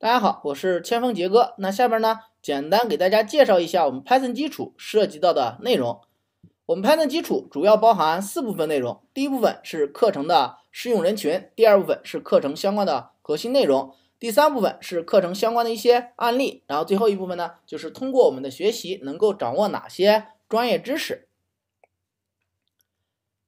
大家好，我是千锋杰哥。那下边呢，简单给大家介绍一下我们 Python 基础涉及到的内容。我们 Python 基础主要包含四部分内容：第一部分是课程的适用人群；第二部分是课程相关的核心内容；第三部分是课程相关的一些案例；然后最后一部分呢，就是通过我们的学习能够掌握哪些专业知识。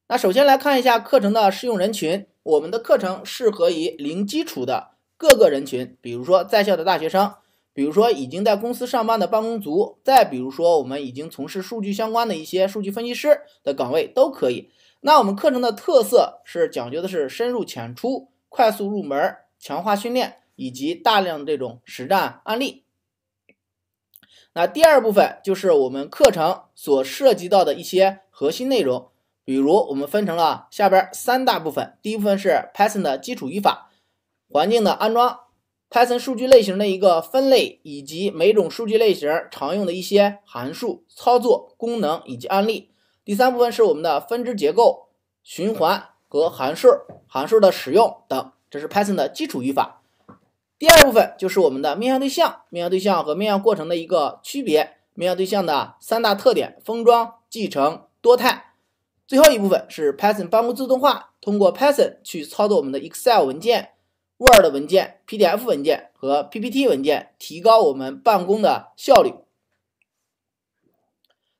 那首先来看一下课程的适用人群，我们的课程适合于零基础的。各个人群，比如说在校的大学生，比如说已经在公司上班的办公族，再比如说我们已经从事数据相关的一些数据分析师的岗位都可以。那我们课程的特色是讲究的是深入浅出、快速入门、强化训练以及大量这种实战案例。那第二部分就是我们课程所涉及到的一些核心内容，比如我们分成了下边三大部分，第一部分是 Python 的基础语法。环境的安装，Python 数据类型的一个分类，以及每种数据类型常用的一些函数操作功能以及案例。第三部分是我们的分支结构、循环和函数，函数的使用等。这是 Python 的基础语法。第二部分就是我们的面向对象，面向对象和面向过程的一个区别，面向对象的三大特点：封装、继承、多态。最后一部分是 Python 办布自动化，通过 Python 去操作我们的 Excel 文件。Word 文件、PDF 文件和 PPT 文件，提高我们办公的效率。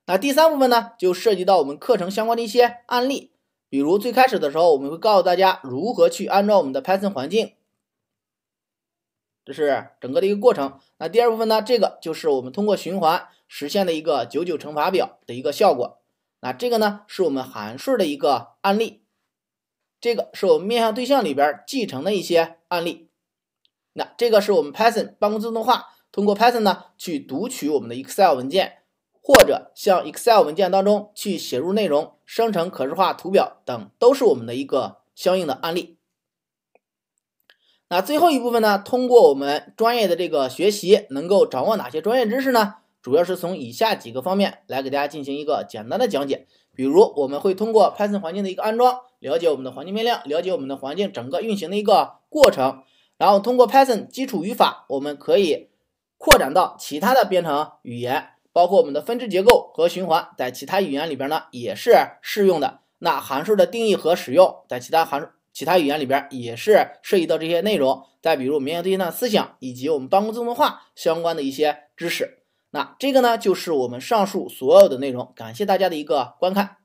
那第三部分呢，就涉及到我们课程相关的一些案例，比如最开始的时候，我们会告诉大家如何去安装我们的 Python 环境，这是整个的一个过程。那第二部分呢，这个就是我们通过循环实现的一个九九乘法表的一个效果。那这个呢，是我们函数的一个案例。这个是我们面向对象里边继承的一些案例。那这个是我们 Python 办公自动化，通过 Python 呢去读取我们的 Excel 文件，或者向 Excel 文件当中去写入内容，生成可视化图表等，都是我们的一个相应的案例。那最后一部分呢，通过我们专业的这个学习，能够掌握哪些专业知识呢？主要是从以下几个方面来给大家进行一个简单的讲解，比如我们会通过 Python 环境的一个安装，了解我们的环境变量，了解我们的环境整个运行的一个过程，然后通过 Python 基础语法，我们可以扩展到其他的编程语言，包括我们的分支结构和循环，在其他语言里边呢也是适用的。那函数的定义和使用，在其他函其他语言里边也是涉及到这些内容。再比如面向对象思想，以及我们办公自动化相关的一些知识。那这个呢，就是我们上述所有的内容。感谢大家的一个观看。